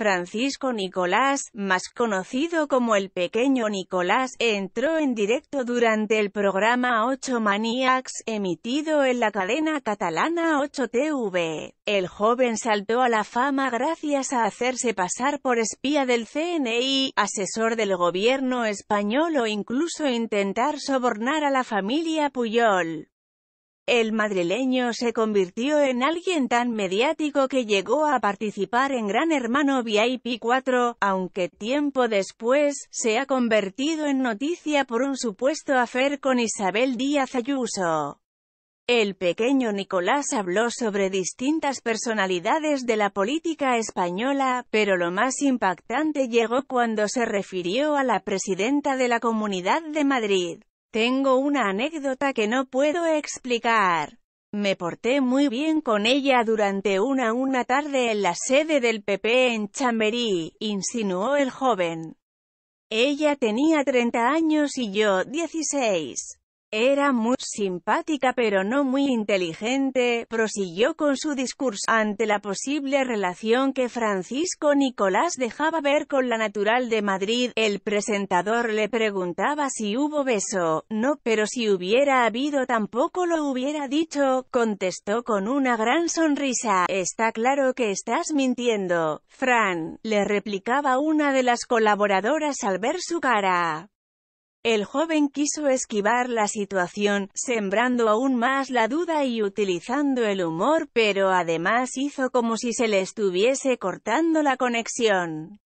Francisco Nicolás, más conocido como el Pequeño Nicolás, entró en directo durante el programa 8 Maniacs, emitido en la cadena catalana 8TV. El joven saltó a la fama gracias a hacerse pasar por espía del CNI, asesor del gobierno español o incluso intentar sobornar a la familia Puyol. El madrileño se convirtió en alguien tan mediático que llegó a participar en Gran Hermano VIP 4, aunque tiempo después, se ha convertido en noticia por un supuesto afer con Isabel Díaz Ayuso. El pequeño Nicolás habló sobre distintas personalidades de la política española, pero lo más impactante llegó cuando se refirió a la presidenta de la Comunidad de Madrid. Tengo una anécdota que no puedo explicar. Me porté muy bien con ella durante una una tarde en la sede del PP en Chamberí, insinuó el joven. Ella tenía 30 años y yo 16. Era muy simpática pero no muy inteligente, prosiguió con su discurso, ante la posible relación que Francisco Nicolás dejaba ver con la natural de Madrid, el presentador le preguntaba si hubo beso, no, pero si hubiera habido tampoco lo hubiera dicho, contestó con una gran sonrisa, está claro que estás mintiendo, Fran, le replicaba una de las colaboradoras al ver su cara. El joven quiso esquivar la situación, sembrando aún más la duda y utilizando el humor, pero además hizo como si se le estuviese cortando la conexión.